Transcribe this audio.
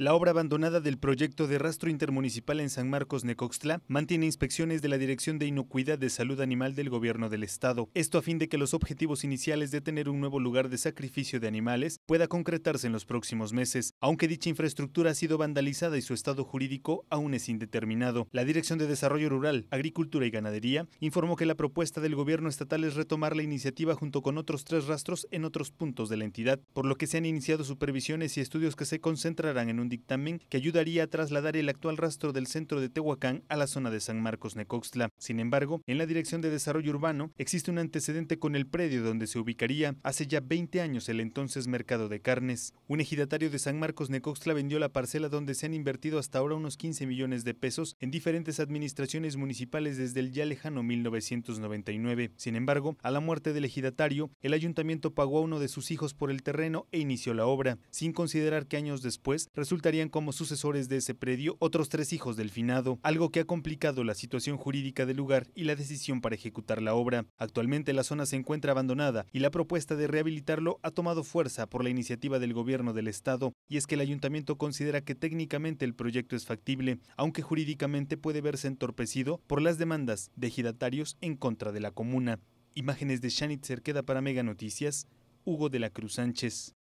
La obra abandonada del proyecto de rastro intermunicipal en San Marcos Necoxtla mantiene inspecciones de la Dirección de Inocuidad de Salud Animal del Gobierno del Estado. Esto a fin de que los objetivos iniciales de tener un nuevo lugar de sacrificio de animales pueda concretarse en los próximos meses. Aunque dicha infraestructura ha sido vandalizada y su estado jurídico aún es indeterminado, la Dirección de Desarrollo Rural, Agricultura y Ganadería informó que la propuesta del Gobierno estatal es retomar la iniciativa junto con otros tres rastros en otros puntos de la entidad, por lo que se han iniciado supervisiones y estudios que se concentrarán en un dictamen que ayudaría a trasladar el actual rastro del centro de Tehuacán a la zona de San Marcos Necoxtla. Sin embargo, en la Dirección de Desarrollo Urbano existe un antecedente con el predio donde se ubicaría hace ya 20 años el entonces mercado de carnes. Un ejidatario de San Marcos Necoxtla vendió la parcela donde se han invertido hasta ahora unos 15 millones de pesos en diferentes administraciones municipales desde el ya lejano 1999. Sin embargo, a la muerte del ejidatario, el ayuntamiento pagó a uno de sus hijos por el terreno e inició la obra, sin considerar que años después resultarían como sucesores de ese predio otros tres hijos del finado, algo que ha complicado la situación jurídica del lugar y la decisión para ejecutar la obra. Actualmente la zona se encuentra abandonada y la propuesta de rehabilitarlo ha tomado fuerza por la iniciativa del gobierno del estado, y es que el ayuntamiento considera que técnicamente el proyecto es factible, aunque jurídicamente puede verse entorpecido por las demandas de giratarios en contra de la comuna. Imágenes de Shannon queda para Mega Noticias, Hugo de la Cruz Sánchez.